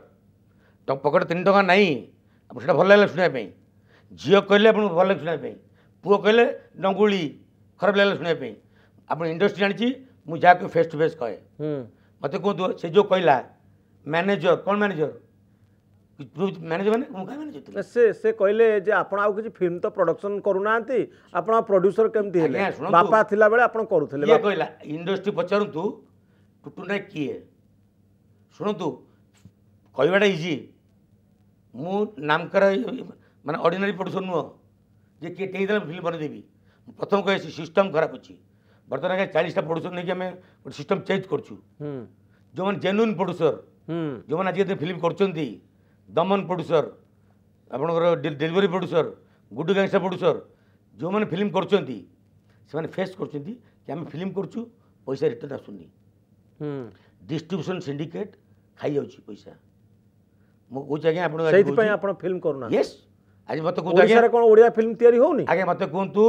ᱛᱚ ᱯᱚᱠᱟᱴ ᱛᱤᱱ ᱴᱟᱠᱟ ᱱᱟᱭ ᱟᱯᱮ ᱥᱮ ᱵᱷᱚᱞ ᱞᱮ ᱥᱩᱱᱟᱭ ᱯᱮ ᱡᱤᱭᱚ ᱠᱚᱭᱞᱮ ᱟᱯᱱᱚ ᱵᱷᱚᱞ ᱞᱮ ᱥᱩᱱᱟᱭ ᱯᱮ ᱯᱩᱨᱟ ᱠᱚᱭᱞᱮ ᱱᱟᱝᱜᱩᱲᱤ ᱠᱷᱟᱨᱟᱵ ᱞᱮ ᱥᱩᱱᱟᱭ ᱯᱮ ᱟᱯᱱᱚ ᱤᱱᱰᱟᱥᱴᱨᱤ ᱡᱟᱱᱪᱤ ᱢᱩ ᱡᱟᱠᱮ ᱯᱷᱮᱥᱴ ᱵᱮᱥ ᱠᱟᱭ ᱦᱩᱸ ᱟᱛᱮ ᱠᱚᱫᱚ ᱥᱮᱡᱚ ᱠᱚᱭᱞᱟ ᱢᱮᱱᱮᱡᱟᱨ ᱠᱚᱱ ᱢᱮᱱᱮᱡᱟᱨ ᱢᱮᱱᱮᱡᱟᱨ ᱢᱮᱱᱮ ᱢᱚ ᱠᱟᱭ ᱢᱮᱱᱮ ᱥᱮ ᱥᱮ ᱠᱚ ଶୁଣନ୍ତୁ କହିବାଟା ଇଜି ମୁଁ ନାମକାର ମାନେ ଅର୍ଡ଼ିନାରୀ ପ୍ରଡକ୍ସନ୍ ନୁହଁ ଯେ କିଏ ଟେକିଦେଲେ ଫିଲ୍ମ ବନେଇଦେବି ପ୍ରଥମ କହେ ସିଷ୍ଟମ୍ ଖରାପ ଅଛି ବର୍ତ୍ତମାନ ଆଜ୍ଞା ଚାଳିଶଟା ପ୍ରଡକ୍ସନ୍ ନେଇକି ଆମେ ଗୋଟେ ସିଷ୍ଟମ୍ ଚେଞ୍ଜ କରୁଛୁ ଯେଉଁମାନେ ଜେନ୍ୟୁନ୍ ପ୍ରଡ୍ୟୁସର ଯେଉଁମାନେ ଆଜିକାଲି ଫିଲ୍ମ କରୁଛନ୍ତି ଦମନ ପ୍ରଡ୍ୟୁସର ଆପଣଙ୍କର delivery producer Gudu gangster producer ଯେଉଁମାନେ ଫିଲ୍ମ କରୁଛନ୍ତି ସେମାନେ ଫେସ୍ କରୁଛନ୍ତି କି ଆମେ ଫିଲ୍ମ କରୁଛୁ ପଇସା ରିଟର୍ନ ଆସୁନି ଡିଷ୍ଟ୍ରିବ୍ୟୁସନ୍ ସିଣ୍ଡିକେଟ୍ ଖାଇଯାଉଛି ପଇସା ମୁଁ କହୁଛି ଆଜ୍ଞା ଆପଣ ସେଇଥିପାଇଁ ଆପଣ ଫିଲ୍ମ କରୁନାହାନ୍ତି ୟେସ୍ ଆଜି ମୋତେ କୁହନ୍ତୁ ଆଜ୍ଞା କ'ଣ ଓଡ଼ିଆ ଫିଲ୍ମ ତିଆରି ହେଉନି ଆଜ୍ଞା ମୋତେ କୁହନ୍ତୁ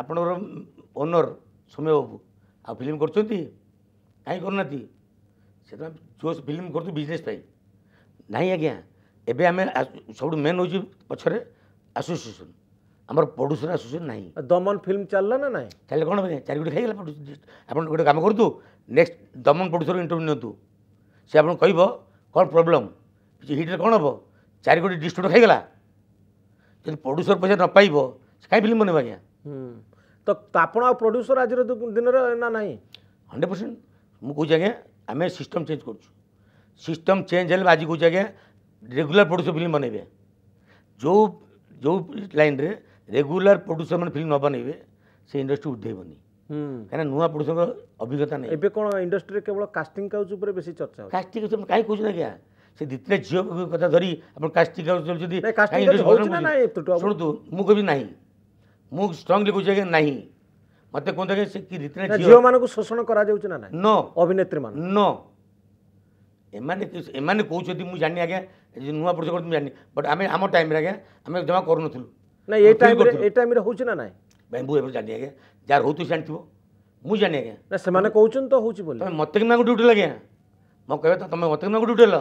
ଆପଣଙ୍କର ଓନର୍ ସୋମ୍ୟ ବାବୁ ଆଉ ଫିଲ୍ମ କରୁଛନ୍ତି କାହିଁ କରୁନାହାନ୍ତି ସେଥିପାଇଁ ଯେଉଁ ଫିଲ୍ମ କରୁଛୁ ବିଜନେସ୍ ପାଇଁ ନାହିଁ ଆଜ୍ଞା ଏବେ ଆମେ ସବୁଠୁ ମେନ୍ ହେଉଛି ପଛରେ ଆସୋସିଏସନ୍ ଆମର ପଡ଼ୋଶୀର ଆସୋସିଏସନ୍ ନାହିଁ ଦମନ ଫିଲ୍ମ ଚାଲିଲା ନା ନାହିଁ ଚାଲିଲେ କ'ଣ ଚାରି ଗୋଟି ଖାଇଗଲା ପ୍ରଡ୍ୟୁସର ଆପଣ ଗୋଟେ କାମ କରନ୍ତୁ ନେକ୍ସଟ ଦମନ ପଡ଼ୋଶୀର ଇଣ୍ଟରଭ୍ୟୁ ନିଅନ୍ତୁ ସେ ଆପଣଙ୍କୁ କହିବ କ'ଣ ପ୍ରୋବ୍ଲେମ୍ କିଛି ହିଟ୍ରେ କ'ଣ ହେବ ଚାରି କୋଟି ଡିଷ୍ଟ୍ରିବ୍ୟୁଟର ହେଇଗଲା ଯଦି ପ୍ରଡ୍ୟୁସର ପଇସା ନ ପାଇବ ସେ କାହିଁ ଫିଲ୍ମ ବନେଇବ ଆଜ୍ଞା ତ ଆପଣ ଆଉ ପ୍ରଡ୍ୟୁସର ଆଜିର ଦିନରେ ନା ନାହିଁ ହଣ୍ଡ୍ରେଡ଼ ପରସେଣ୍ଟ ମୁଁ କହୁଛି ଆଜ୍ଞା ଆମେ ସିଷ୍ଟମ୍ ଚେଞ୍ଜ କରୁଛୁ ସିଷ୍ଟମ୍ ଚେଞ୍ଜ ହେଲେ ଆଜି କହୁଛି ଆଜ୍ଞା ରେଗୁଲାର ପ୍ରଡ୍ୟୁସର ଫିଲ୍ମ ବନେଇବେ ଯେଉଁ ଯେଉଁ ଲାଇନ୍ରେ ରେଗୁଲାର ପ୍ରଡ୍ୟୁସର ମାନେ ଫିଲ୍ମ ନ ବନେଇବେ ସେ ଇଣ୍ଡଷ୍ଟ୍ରି ଉଦ୍ଧେଇବନି କାହିଁକିନା ନୂଆ ପ୍ରଡ୍ୟୁସରଙ୍କ অভিজ্ঞতা নেই এবে কোন ইন্ডস্ট্রি কেবল কাস্টিং কাউচ উপরে বেশি চর্চা হচ্ছে কাস্টিং কাউচ কাই না আজ্ঞা সে দিতলে ঝিও কথা ধরি আপন কাস্টিং কাউচ চলছন্তি কাস্টিং কাউচ হচ্ছে না না শুনতু মু কবি নাই মু স্ট্রংলি কোজন আজ্ঞা নাই মতে কোন দেখে সে কি দিতলে ঝিও ঝিও মানকু শোষণ করা যাচ্ছে না না নো অভিনেত্রী মান নো এমানে কি এমানে কোচন্তি মু জানি আগে যে নুয়া প্রজেক্ট করতে জানি বাট আমি আমার রে আগে আমি জমা করুনথুলু না এই টাইম এই টাইম রে হচ্ছে না না ভাই বুয়ে জানি আগে যার হউতু জানিথিবো मुझे जानी आज्ञा से कौन तो हूँ बोले तुम मत कि ड्यूटी लगे मुझे कह तुम मत कि ड्यूटी हेल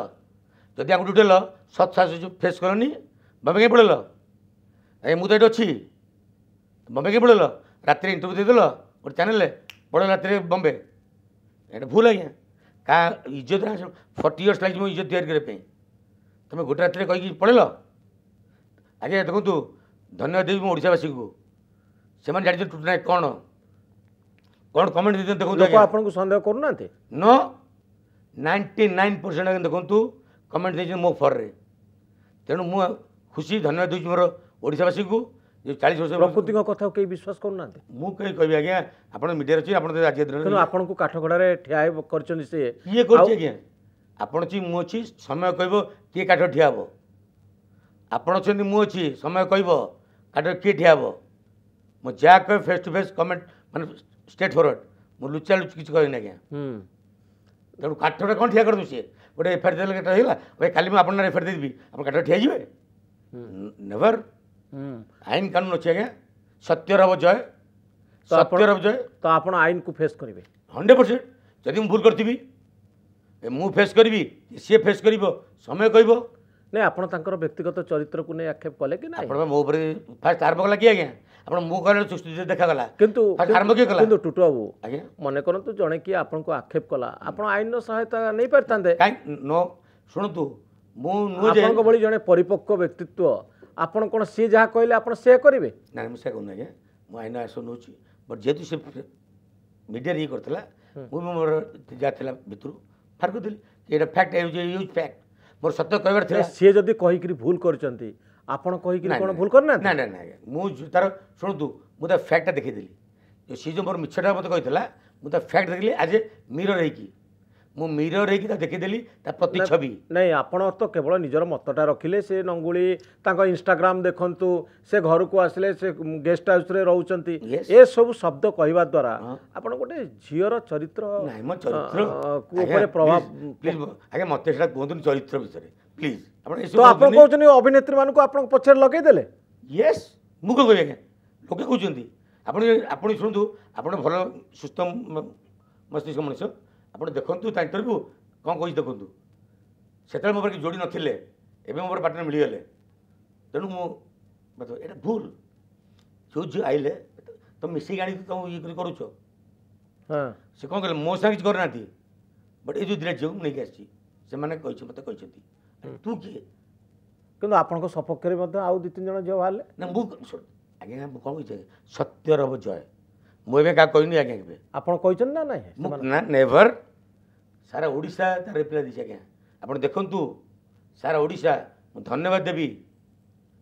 जदि आपको ड्यूटी हेल सत साहस फेस करनी बम्बे कहीं पड़ेल ए मुझे ये अच्छी बम्बे कहीं पड़ेल रात इंटरव्यू देदेल गोटे चेल पड़े रात बम्बे ये भूल आज्ञा क्या इज्जत फर्टी इयर्स लगे इज्जत तैयारी करने तुम गोटे रात कहीं पड़ेल आज्ञा देखो धन्यवाद देवी मोशावासी को से जानी टुटनायक कौन कन्मेन्ट सन्देह गर्नु नाइन्टिन कमेन्ट मो फरे त खुसी धन्यवाद दिन्छु मिसावासी चाहिँ केही विश्वास मैले कहिले काठप्नु सिएपछि समय कि काठ ठिया म समय कि ठिया फेस टु फेस कमेन्ट म स्टेट फरवर्ड मुझे लुचा लुच किसी कहीन आज्ञा तेणु काठ कौन ठिया करदे सी गोटे एफ आर देखे होगा भाई कल मुझे आप एफआर देदेवी आप काठ ठिया जाए नेवर आईन कानून अच्छे आज्ञा सत्यर हम जय सत्यर जय तो आप आईन को फेस करेंगे हंड्रेड परसेंट जदि भूल करी मु फेस करी सी फेस कर समय कह नहीं आपर व्यक्तिगत चरित्र को नहीं आक्षेप कले कि मोबाइल फास्ट आरम्भ लगे आज्ञा ଆପଣ ମୋ କହିଲେ ଦେଖା ଗଲା କିନ୍ତୁ ଆରମ୍ଭ କିଏ କଲା କିନ୍ତୁ ଟୁଟୁ ବାବୁ ଆଜ୍ଞା ମନେ କରନ୍ତୁ ଜଣେ କିଏ ଆପଣଙ୍କୁ ଆକ୍ଷେପ କଲା ଆପଣ ଆଇନର ସହାୟତା ନେଇପାରିଥାନ୍ତେ କାହିଁକି ନ ଶୁଣନ୍ତୁ ମୁଁ ନୁହେଁ ଆପଣଙ୍କ ଭଳି ଜଣେ ପରିପକ୍ୱ ବ୍ୟକ୍ତିତ୍ୱ ଆପଣ କ'ଣ ସିଏ ଯାହା କହିଲେ ଆପଣ ସେୟା କରିବେ ନାଇଁ ମୁଁ ସେୟା କରୁନି ଆଜ୍ଞା ମୁଁ ଆଇନ ଆସ ନେଉଛି ବଟ୍ ଯେହେତୁ ସେ ମିଡ଼ିଆରେ ଇଏ କରିଥିଲା ମୁଁ ମୋର ଯାହା ଥିଲା ଭିତରୁ ବାହାର କରିଥିଲି ଏଇଟା ଫ୍ୟାକ୍ଟ ୟୁଜ୍ ଫ୍ୟାକ୍ଟ ମୋର ସତ୍ୟ କହିବାର ଥିଲା ସିଏ ଯଦି କହିକିରି ଭୁଲ କରିଛନ୍ତି ଆପଣ କହିକି କ'ଣ ଭୁଲ କରିନା ନା ନା ନା ମୁଁ ତାର ଶୁଣନ୍ତୁ ମୁଁ ତା ଫ୍ୟାକ୍ଟଟା ଦେଖେଇଦେଲି ସେ ଯେଉଁ ମୋର ମିଛଟା ମୋତେ କହିଥିଲା ମୁଁ ତା ଫ୍ୟାକ୍ଟ ଦେଖିଲି ଆଜି ମିରର୍ ହେଇକି ମୁଁ ମିରର ହେଇକି ତାକୁ ଦେଖିଦେଲି ତା ପ୍ରତି ଛବି ନାଇଁ ଆପଣ ତ କେବଳ ନିଜର ମତଟା ରଖିଲେ ସେ ନଙ୍ଗୁଳି ତାଙ୍କ ଇନଷ୍ଟାଗ୍ରାମ ଦେଖନ୍ତୁ ସେ ଘରକୁ ଆସିଲେ ସେ ଗେଷ୍ଟ ହାଉସରେ ରହୁଛନ୍ତି ଏସବୁ ଶବ୍ଦ କହିବା ଦ୍ୱାରା ଆପଣ ଗୋଟେ ଝିଅର ଚରିତ୍ର ନାଇଁ ମୋ ଚରିତ୍ର ଉପରେ ପ୍ରଭାବ ପ୍ଲିଜ୍ ଆଜ୍ଞା ମୋତେ ସେଟା କୁହନ୍ତୁନି ଚରିତ୍ର ବିଷୟରେ ପ୍ଲିଜ୍ ଆପଣ ତ ଆପଣ କହୁଛନ୍ତି ଅଭିନେତ୍ରୀମାନଙ୍କୁ ଆପଣଙ୍କ ପଛରେ ଲଗେଇଦେଲେ ୟେସ୍ ମୁଁ କ'ଣ କହିବି ଆଜ୍ଞା ଲୋକେ କହୁଛନ୍ତି ଆପଣ ଆପଣ ଶୁଣନ୍ତୁ ଆପଣ ଭଲ ସୁସ୍ଥ ମସ୍ତିଷ୍କ ମଣିଷ ଆପଣ ଦେଖନ୍ତୁ ତା ଇଣ୍ଟରଭ୍ୟୁ କ'ଣ କହିଛି ଦେଖନ୍ତୁ ସେତେବେଳେ ମୋ ପାଖରେ ଯୋଡ଼ି ନଥିଲେ ଏବେ ମୋ ପାଖରେ ପାର୍ଟନର ମିଳିଗଲେ ତେଣୁ ମୁଁ ଏଇଟା ଭୁଲ ଯେଉଁ ଝିଅ ଆଇଲେ ତୁମେ ମିଶେଇକି ଆଣିକି ତୁମ ଇଏ କରି କରୁଛ ସେ କ'ଣ କହିଲେ ମୋ ସାଙ୍ଗେ କିଛି କରିନାହାନ୍ତି ବଟ୍ ଏ ଯେଉଁ ଦୁଇଟା ଝିଅକୁ ମୁଁ ନେଇକି ଆସିଛି ସେମାନେ କହିଛନ୍ତି ମୋତେ କହିଛନ୍ତି ତୁ କିଏ କିନ୍ତୁ ଆପଣଙ୍କ ସପକ୍ଷରେ ମଧ୍ୟ ଆଉ ଦୁଇ ତିନି ଜଣ ଝିଅ ବାହାରିଲେ ନା ମୁଁ ଆଜ୍ଞା ମୁଁ କ'ଣ କହିଛି ସତ୍ୟର ଜୟ मुझे क्या कहनी आज्ञा आप तो ना ना नेभर सारा ओडा तार आज्ञा आप देखु सारा ओडा धन्यवाद देवी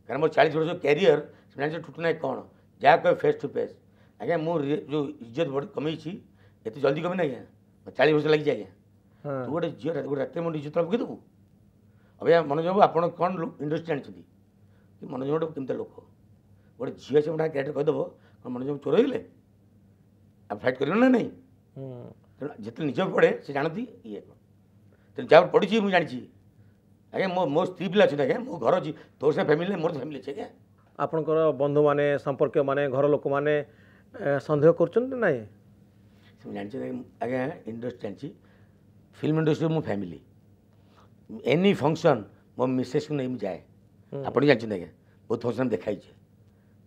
कहना मोर चालीस वर्ष क्यारिययर जान टुटना कौन जहाँ कह फेस टू फेस आज्ञा मुझे जो इज्जत बड़ी कमी ये जल्दी कमी आज्ञा चालीस वर्ष लगे आज्ञा तू गोटे झील गोटे रात मुझे इज्जत पकई दबू अभी मनोज बाबू आप कौन इंडस्ट्री जानते कि मनोज बाबू कमी लोक गोटे झील से गोटे क्यारेक्टर कहीदेव मनोज बाबू चोर है ଫାଇଟ୍ କରିବ ନା ନାହିଁ ତେଣୁ ଯେତେ ନିଜ ପଡ଼େ ସେ ଜାଣନ୍ତି ଇଏ ତେଣୁ ଯାହା ପଡ଼ିଛି ମୁଁ ଜାଣିଛି ଆଜ୍ଞା ମୋ ମୋ ସ୍ତ୍ରୀ ପିଲା ଅଛନ୍ତି ଆଜ୍ଞା ମୋ ଘର ଅଛି ତୋର ସେ ଫ୍ୟାମିଲି ମୋର ଫ୍ୟାମିଲି ଅଛି ଆଜ୍ଞା ଆପଣଙ୍କର ବନ୍ଧୁମାନେ ସମ୍ପର୍କୀୟମାନେ ଘର ଲୋକମାନେ ସନ୍ଦେହ କରୁଛନ୍ତି ନା ନାହିଁ ସେମାନେ ଜାଣିଛନ୍ତି ଆଜ୍ଞା ଇଣ୍ଡଷ୍ଟ୍ରି ଜାଣିଛି ଫିଲ୍ମ ଇଣ୍ଡଷ୍ଟ୍ରି ମୋ ଫ୍ୟାମିଲି ଏନି ଫଙ୍କସନ୍ ମୋ ମିସେସ୍କୁ ନେଇ ମୁଁ ଯାଏ ଆପଣ ଜାଣିଛନ୍ତି ଆଜ୍ଞା ବହୁତ ଫଙ୍କସନ୍ ଦେଖାଇଛି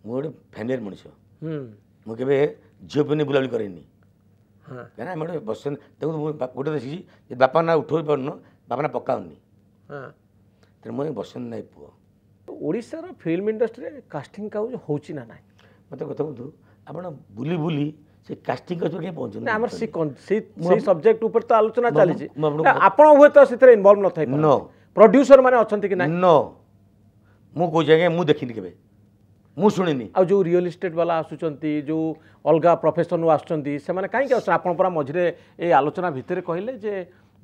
ମୁଁ ଗୋଟେ ଫ୍ୟାମିଲିର ମଣିଷ ମୁଁ କେବେ ଝିଅ ପିନି ବୁଲାବୁଲି କରେନି କାହିଁକିନା ଆମେ ଗୋଟେ ବସନ୍ତି ତାକୁ ମୁଁ ଗୋଟେ ଦେଖିଛି ଯେ ବାପା ନାଁ ଉଠେଇ ପାରୁନୁ ବାପା ନାଁ ପକାଉନି ତେଣୁ ମୁଁ ବସନ୍ତ ନାୟକ ପୁଅ ଓଡ଼ିଶାର ଫିଲ୍ମ ଇଣ୍ଡଷ୍ଟ୍ରିରେ କାଷ୍ଟିଂ କାଗଜ ହେଉଛି ନା ନାହିଁ ମୋତେ କଥା କୁହନ୍ତୁ ଆପଣ ବୁଲି ବୁଲି ସେ କାଷ୍ଟିଂ କାଗଜ କେହି ପହଞ୍ଚୁନି ଆମର ସେଇ ସବଜେକ୍ଟ ଉପରେ ତ ଆଲୋଚନା ଚାଲିଛି ଆପଣ ହୁଏତ ସେଥିରେ ଇନଭଲ୍ଭ ନଥାଏ ନ ପ୍ରଡ୍ୟୁସର ମାନେ ଅଛନ୍ତି କି ନାହିଁ ନ ମୁଁ କହୁଛି ଆଜ୍ଞା ମୁଁ ଦେଖିନି କେବେ ମୁଁ ଶୁଣିନି ଆଉ ଯେଉଁ ରିଅଲ ଇଷ୍ଟେଟ୍ ବାଲା ଆସୁଛନ୍ତି ଯେଉଁ ଅଲଗା ପ୍ରଫେସନରୁ ଆସୁଛନ୍ତି ସେମାନେ କାହିଁକି ଆସୁଛନ୍ତି ଆପଣ ପରା ମଝିରେ ଏ ଆଲୋଚନା ଭିତରେ କହିଲେ ଯେ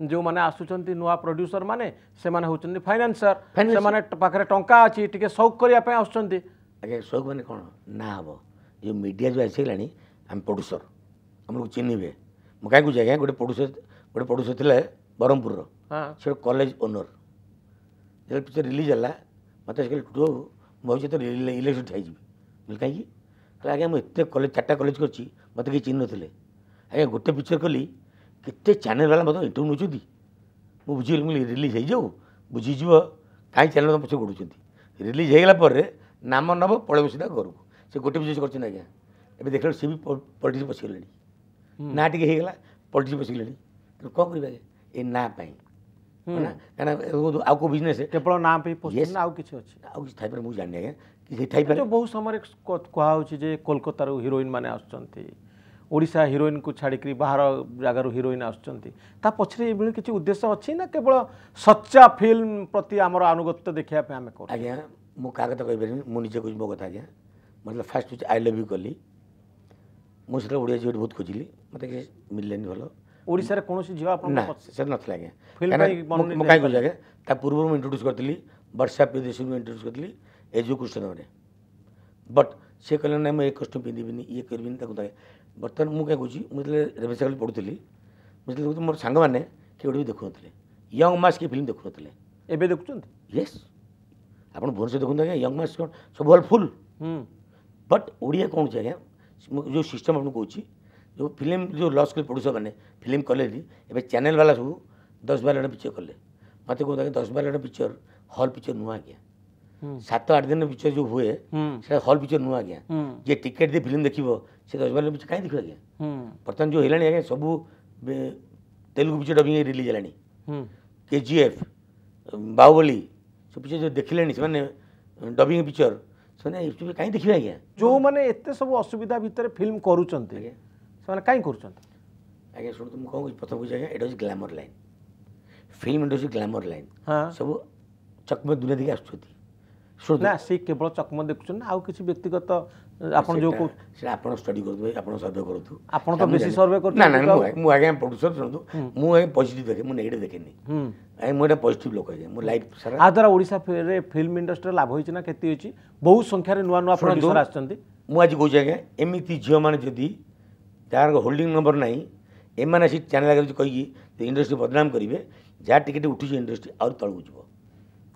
ଯେଉଁମାନେ ଆସୁଛନ୍ତି ନୂଆ ପ୍ରଡ୍ୟୁସର ମାନେ ସେମାନେ ହେଉଛନ୍ତି ଫାଇନାନ୍ସର ସେମାନେ ପାଖରେ ଟଙ୍କା ଅଛି ଟିକେ ସଉକ କରିବା ପାଇଁ ଆସୁଛନ୍ତି ଆଜ୍ଞା ସଉକ ମାନେ କ'ଣ ନା ହେବ ଯେଉଁ ମିଡ଼ିଆ ଯେଉଁ ଆସିଗଲାଣି ଆମେ ପ୍ରଡ୍ୟୁସର ଆମକୁ ଚିହ୍ନିବେ ମୁଁ କାହିଁ କହୁଛି ଆଜ୍ଞା ଗୋଟେ ପ୍ରଡ୍ୟୁସର ଗୋଟେ ପ୍ରଡ୍ୟୁସର ଥିଲେ ବ୍ରହ୍ମପୁରର ସେ କଲେଜ ଓନର ଯେତେବେଳେ ପିକ୍ଚର ରିଲିଜ୍ ହେଲା ମୋତେ ଆସିକି ଟୁ ଭବିଷ୍ୟତରେ ଇଲେକ୍ସନ୍ ହେଇଯିବି ବୋଲି କାହିଁକି କହିଲେ ଆଜ୍ଞା ମୁଁ ଏତେ କଲେଜ ଚାରିଟା କଲେଜ କରିଛି ମୋତେ କେହି ଚିହ୍ନି ନଥିଲେ ଆଜ୍ଞା ଗୋଟେ ପିକ୍ଚର୍ କଲି କେତେ ଚ୍ୟାନେଲ୍ ଚ୍ୟାନେଲ୍ବାଲା ମୋତେ ଇଣ୍ଟରଭ୍ୟୁ ନେଉଛନ୍ତି ମୁଁ ବୁଝିଗଲି ମୁଁ ରିଲିଜ୍ ହେଇଯାଉ ବୁଝିଯିବ କାହିଁ ଚ୍ୟାନେଲ୍ ପଛ ଗଢ଼ୁଛନ୍ତି ରିଲିଜ୍ ହେଇଗଲା ପରେ ନାମ ନେବ ପଳେଇବ ସିନା ଘରକୁ ସେ ଗୋଟେ ବିଜନେସ୍ କରିଛନ୍ତି ଆଜ୍ଞା ଏବେ ଦେଖିଲା ସେ ବି ପଲିଟିକ୍ସ ପଶିଗଲେଣି ନା ଟିକେ ହେଇଗଲା ପଲିଟିକ୍ସ ପଶିଗଲେଣି ତେଣୁ କ'ଣ କରିବା ଆଜ୍ଞା ଏ ନାଁ ପାଇଁ କାହିଁକିନା ଆଉ କେଉଁ ବିଜନେସ୍ କେବଳ ନାଁ ପାଇଁ ପୋଷ୍ଟିଂ ନା ଆଉ କିଛି ଅଛି ଆଉ କିଛି ଥାଇପାରେ ମୁଁ ଜାଣିନି ଆଜ୍ଞା କିଛି ଥାଇପାରେ ବହୁ ସମୟରେ କୁହାହେଉଛି ଯେ କୋଲକାତାରୁ ହିରୋଇନ୍ ମାନେ ଆସୁଛନ୍ତି ଓଡ଼ିଶା ହିରୋଇନ୍କୁ ଛାଡ଼ିକରି ବାହାର ଜାଗାରୁ ହିରୋଇନ୍ ଆସୁଛନ୍ତି ତା ପଛରେ ଏଭଳି କିଛି ଉଦ୍ଦେଶ୍ୟ ଅଛି ନା କେବଳ ସଚ୍ଚା ଫିଲ୍ମ ପ୍ରତି ଆମର ଆନୁଗତ୍ୟ ଦେଖାଇବା ପାଇଁ ଆମେ କରୁ ଆଜ୍ଞା ମୁଁ କାହା କଥା କହିପାରିବିନି ମୁଁ ନିଜେ କହୁଛି ମୋ କଥା ଆଜ୍ଞା ମୋତେ ଫାର୍ଷ୍ଟ ହେଉଛି ଆଇ ଲଭ୍ ୟୁ କଲି ମୁଁ ସେତେବେଳେ ଓଡ଼ିଆ ଝିଅଟି ବହୁତ ଖୋଜିଲି ମୋତେ ମିଳିଲାନି ଭଲ ओडिशा इंट्रोड्यूस करी वर्षा प्रदेश इंट्रोड्यूस करी एजु कृष्ण देवे बट से कह ना मुझे ये कस्ट्यूम पिंधिनी ये करें बर्तमान मुझे कहूँ मुझे रेवेशा पढ़ुली मुझे देखते मोर सांग भी देखु नंग मस किए फिल्म देखु नुचं ये आप भुवने देखते आज यंग मस कौन सब फुल बट ओडिया कौन अज्ञा जो सिस्टम आपको कहूँ जो फिल्म जो लस कर प्रड्यूसर मैंने फिल्म कले चेल बाला सब दस बार जन पिक्चर कले मत कहते हैं दस बार जन पिक्चर हल पिक्चर नुआ आज्ञा सात आठ दिन पिक्चर जो हुए हल पिक्चर नुआ आज्ञा जे टिकेट दिए फिल्म देखो सी दस बार पिक्चर कहीं देख आज्ञा बर्तमान जो है सब तेलुगु पिक्चर डबिंग रिलीज है के जी एफ बाहुबली सब पिक्चर जो देखिले से डबिंग पिक्चर से कहीं देखिए आज्ञा जो मैंने सब असुविधा भितर फिल्म करुँच ସେମାନେ କାହିଁ କରୁଛନ୍ତି ଆଜ୍ଞା ଶୁଣନ୍ତୁ ମୁଁ କ'ଣ ପ୍ରଥମ କହୁଛି ଆଜ୍ଞା ଏଇଟା ହେଉଛି glamour line film industry glamour line ସବୁ ଚକମ ଦୁନିଆ ଦେଇକି ଆସୁଛନ୍ତି ନା ସେ କେବଳ ଚକମ ଦେଖୁଛନ୍ତି ଆଉ କିଛି ବ୍ୟକ୍ତିଗତ ଆପଣ ଯେଉଁ ସେଟା ଆପଣ ଷ୍ଟଡି କରୁଥିବେ ଆପଣ ସର୍ଭେ କରନ୍ତୁ ଆପଣ ତ ବେଶୀ ସର୍ଭେ କରୁଛନ୍ତି ନା ନା ମୁଁ ଆଜ୍ଞା ପ୍ରଡ୍ୟୁସର ଶୁଣନ୍ତୁ ମୁଁ ଆଜ୍ଞା ପଜିଟିଭ ଦେଖେ ମୁଁ ନେଗେଟିଭ ଦେଖେନି ଆଜ୍ଞା ମୁଁ ଏଇଟା ପଜିଟିଭ ଲୋକ ଆଜ୍ଞା ମୋ ଲାଇଫ୍ ସାରା ଆ ଦ୍ୱାରା ଓଡ଼ିଶାରେ ଫିଲ୍ମ ଇଣ୍ଡଷ୍ଟ୍ରିର ଲାଭ ହେଇଛି ନା କ୍ଷତି ହେଇଛି ବହୁ ସଂଖ୍ୟାରେ ନୂଆ ନୂଆ ପ୍ରଡ୍ୟୁସର ଆସିଛନ୍ତି ମୁଁ ଆଜି କହୁଛି ଆଜ୍ଞା ଏମିତି ଝିଅମାନେ ଯଦି ଯାହାର ହୋଲ୍ଡିଂ ନମ୍ବର ନାହିଁ ଏମାନେ ଆସି ଚ୍ୟାନେଲ୍ ଆଗରେ କହିକି ଇଣ୍ଡଷ୍ଟ୍ରି ବଦନାମ କରିବେ ଯାହା ଟିକେଟ୍ ଉଠୁଛି ଇଣ୍ଡଷ୍ଟ୍ରି ଆହୁରି ତଳକୁ ଯିବ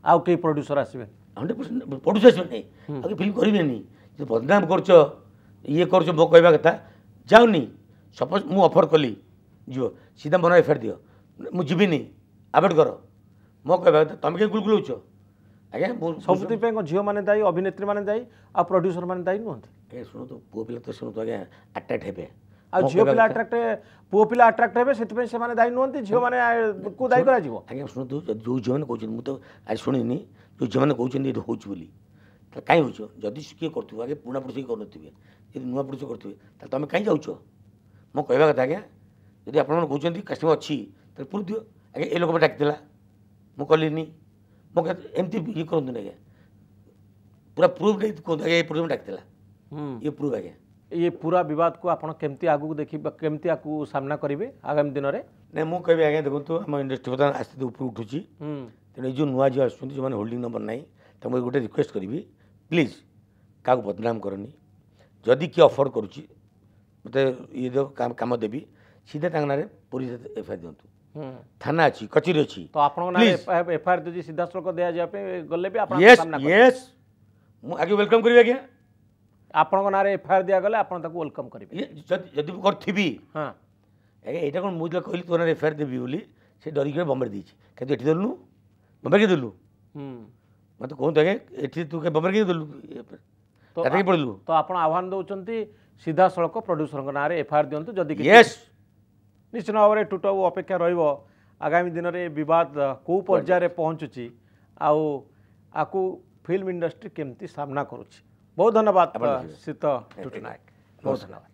ଆଉ କେହି ପ୍ରଡ୍ୟୁସର ଆସିବେ ହଣ୍ଡ୍ରେଡ଼ ପରସେଣ୍ଟ ପ୍ରଡ୍ୟୁସର ଆସିବେ ନାହିଁ ଆଉ କେହି ଫିଲ୍ମ କରିବେନି ଯଦି ବଦନାମ କରୁଛ ଇଏ କରୁଛ ମୋ କହିବା କଥା ଯାଉନି ସପୋଜ୍ ମୁଁ ଅଫର୍ କଲି ଯିବ ସିଧା ମନ ଏଫଆଇଆର୍ ଦିଅ ମୁଁ ଯିବିନି ଆଭଏଡ଼୍ କର ମୋ କହିବା କଥା ତମେ କାହିଁ ଗୁଲଗୁଲଉଛ ଆଜ୍ଞା ମୁଁ ସବୁଥିପାଇଁ କ'ଣ ଝିଅମାନେ ଦାୟୀ ଅଭିନେତ୍ରୀମାନେ ଦାୟୀ ଆଉ ପ୍ରଡ୍ୟୁସରମାନେ ଦାୟୀ ନୁହନ୍ତି ଏ ଶୁଣନ୍ତୁ ପୁଅ ପିଲା ତ ଶୁଣନ୍ତୁ ଆଜ୍ଞା ଆଟାକ୍ ହେବେ ଆଉ ଝିଅ ପିଲା ଆଟ୍ରାକ୍ଟ ପୁଅ ପିଲା ଆଟ୍ରାକ୍ଟ ହେବେ ସେଥିପାଇଁ ସେମାନେ ଦାୟୀ ନୁହନ୍ତି ଝିଅମାନେ କୁ ଦାୟୀ କରାଯିବ ଆଜ୍ଞା ଶୁଣନ୍ତୁ ଯେଉଁ ଝିଅମାନେ କହୁଛନ୍ତି ମୁଁ ତ ଆଜି ଶୁଣିନି ଯେଉଁ ଝିଅମାନେ କହୁଛନ୍ତି ଏଠି ହେଉଛି ବୋଲି କାହିଁ ହେଉଛ ଯଦି କିଏ କରୁଥିବ ଆଗେ ପୁରୁଣା ପୁରୁଷ କିଏ କରୁନଥିବେ ଯଦି ନୂଆ ପୁରୁଷ କରୁଥିବେ ତାହେଲେ ତୁମେ କାହିଁ ଯାଉଛ ମୁଁ କହିବା କଥା ଆଜ୍ଞା ଯଦି ଆପଣମାନେ କହୁଛନ୍ତି କାଷ୍ଟିଂ ଅଛି ତାହେଲେ ପୁରୀ ଦିଅ ଆଜ୍ଞା ଏ ଲୋକଟା ଡାକିଥିଲା ମୁଁ କଲିନି ମୁଁ ଏମିତି ଇଏ କରନ୍ତୁନି ଆଜ୍ଞା ପୁରା ପ୍ରୁଫ୍ ନେଇ କୁହନ୍ତୁ ଆଜ୍ଞା ଏ ପ୍ରୁଫ୍ ଡାକିଥିଲା ଇଏ ପ୍ରୁଫ୍ ଆଜ୍ଞା ये पूरा विवाद को आप केमती आगू देखी केमती आपको सामना करेंगे आगामी दिन में ना मुझे कह आज देखो आम इंडस्ट्री प्रधान आस्ते ऊपर उठुची तेणु जो नुआ जी आस होल्ड नंबर ना तुम गोटे रिक्वेस्ट करी प्लीज क्या बदनाम करनी जदि किए अफर करुच्ची मत ये कम देवी सीधे तांगे पुलिस एफ आई दिंतु थाना अच्छी कचेरी अच्छी तो आप एफआईआर सीधा सड़क दिया गले भी यस यस मुझे वेलकम करी आज्ञा ଆପଣଙ୍କ ନାଁରେ ଏଫଆଇଆର୍ ଦିଆଗଲେ ଆପଣ ତାକୁ ୱେଲକମ୍ କରିବେ ଯଦି ମୁଁ କରିଥିବି ହଁ ଆଜ୍ଞା ଏଇଟା କ'ଣ ମୁଁ ଯେତେବେଳେ କହିଲି ତୋ ନାଁରେ ଏଫଆଇଆର୍ ଦେବି ବୋଲି ସେ ଡରିକି ବମ୍ବେରେ ଦେଇଛି କିନ୍ତୁ ଏଠି ଦେଲୁନୁ ବମ୍ବେ କିଏ ଦେଲୁ ମୋତେ କୁହନ୍ତୁ ଆଜ୍ଞା ଏଠି ତୁ ବମ୍ବେରେ କିଏ ଦେଲୁ ପଡ଼ିଲୁ ତ ଆପଣ ଆହ୍ୱାନ ଦେଉଛନ୍ତି ସିଧାସଳଖ ପ୍ରଡ୍ୟୁସରଙ୍କ ନାଁରେ ଏଫଆଇଆର୍ ଦିଅନ୍ତୁ ଯଦି ୟେସ୍ ନିଶ୍ଚିତ ଭାବରେ ଟୁଟାଉ ଅପେକ୍ଷା ରହିବ ଆଗାମୀ ଦିନରେ ବିବାଦ କେଉଁ ପର୍ଯ୍ୟାୟରେ ପହଞ୍ଚୁଛି ଆଉ ଆକୁ ଫିଲ୍ମ ଇଣ୍ଡଷ୍ଟ୍ରି କେମିତି ସାମ୍ନା କରୁଛି बहुत धन्यवाद सीता टुटनायक बहुत धन्यवाद